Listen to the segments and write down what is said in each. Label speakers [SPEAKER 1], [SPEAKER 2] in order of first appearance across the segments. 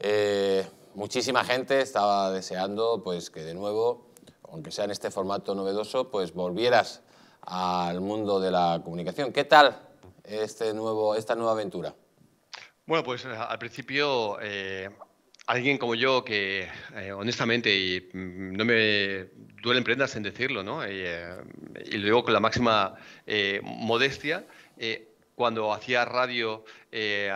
[SPEAKER 1] Eh, muchísima gente estaba deseando pues, que de nuevo, aunque sea en este formato novedoso, pues volvieras al mundo de la comunicación. ¿Qué tal este nuevo, esta nueva aventura?
[SPEAKER 2] Bueno, pues eh, al principio eh, alguien como yo que honestamente y mm, no me duelen prendas en decirlo, ¿no? y lo digo con la máxima modestia, cuando hacía radio, eh,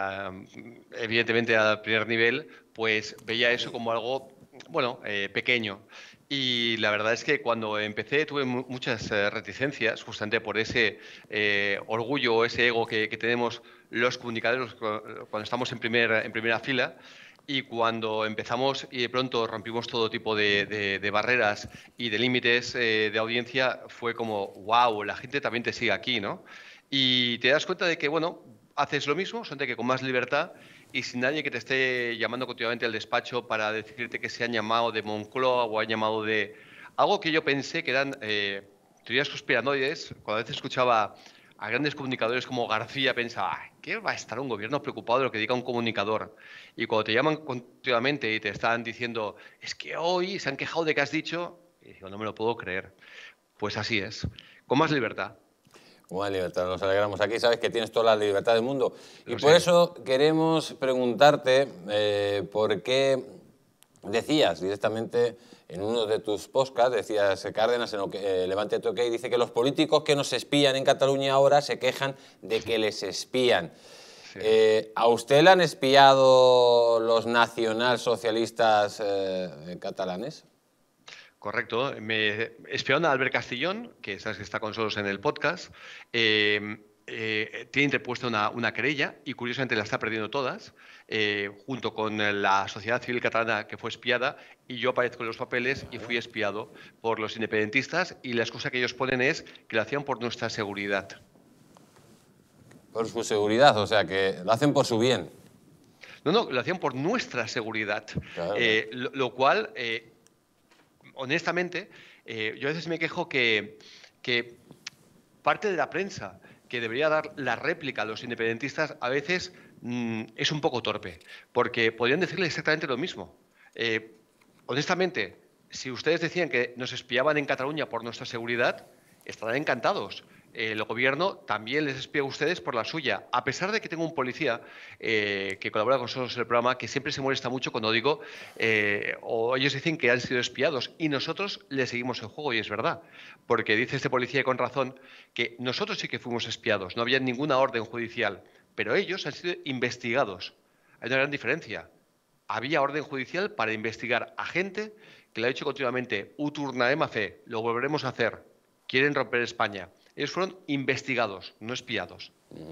[SPEAKER 2] evidentemente al primer nivel, pues veía eso como algo, bueno, eh, pequeño. Y la verdad es que cuando empecé tuve muchas eh, reticencias, justamente por ese orgullo, ese ego que, tenemos los comunicadores cuando estamos en, primer, en primera fila. Y cuando empezamos y de pronto rompimos todo tipo de, barreras y de límites eh, de audiencia, fue como, wow, la gente también te sigue aquí, ¿no? Y te das cuenta de que, bueno, haces lo mismo, solamente que con más libertad y sin nadie que te esté llamando continuamente al despacho para decirte que se han llamado de Moncloa o han llamado de... Algo que yo pensé que eran eh, teorías conspiranoides, cuando a veces escuchaba a grandes comunicadores como García pensaba, ¿qué va a estar un gobierno preocupado de lo que diga un comunicador? Y cuando te llaman continuamente y te están diciendo, es que hoy se han quejado de que has dicho, y digo, no me lo
[SPEAKER 1] puedo creer. Pues así es, con más libertad. Con más libertad, nos alegramos aquí, sabes que tienes toda la libertad del mundo. Y por eso queremos preguntarte eh, por qué Decías directamente en uno de tus podcasts, decías eh, Cárdenas en lo que, eh, Levante Toque, dice que los políticos que nos espían en Cataluña ahora se quejan de que les espían. Eh, ¿A usted le han espiado los nacionalsocialistas catalanes? Correcto. Me
[SPEAKER 2] espiaron a Albert Castillón, que sabes que está con nosotros en el podcast. Eh, tiene interpuesta una, querella y curiosamente la está perdiendo todas, eh, junto con la sociedad civil catalana que fue espiada y yo aparezco en los papeles y fui espiado por los independentistas y la excusa que ellos ponen es que lo hacían por nuestra seguridad.
[SPEAKER 1] Por su seguridad, o sea, que lo hacen por su bien.
[SPEAKER 2] No, no, lo hacían por nuestra seguridad, eh, lo, cual, honestamente, yo a veces me quejo que, que parte de la prensa que debería dar la réplica a los independentistas a veces mm, es un poco torpe, porque podrían decirle exactamente lo mismo. Eh, honestamente, si ustedes decían que nos espiaban en Cataluña por nuestra seguridad, estarán encantados, el gobierno también les espía a ustedes por la suya. A pesar de que tengo un policía eh, que colabora con nosotros en el programa, que siempre se molesta mucho cuando digo, eh, o ellos dicen que han sido espiados y nosotros le seguimos el juego, y es verdad, porque dice este policía con razón que nosotros sí que fuimos espiados, no había ninguna orden judicial, pero ellos han sido investigados. Hay una gran diferencia. Había orden judicial para investigar a gente que le ha hecho continuamente. Uturna Emafe, lo volveremos a hacer quieren romper España. Ellos fueron investigados, no espiados. Mm.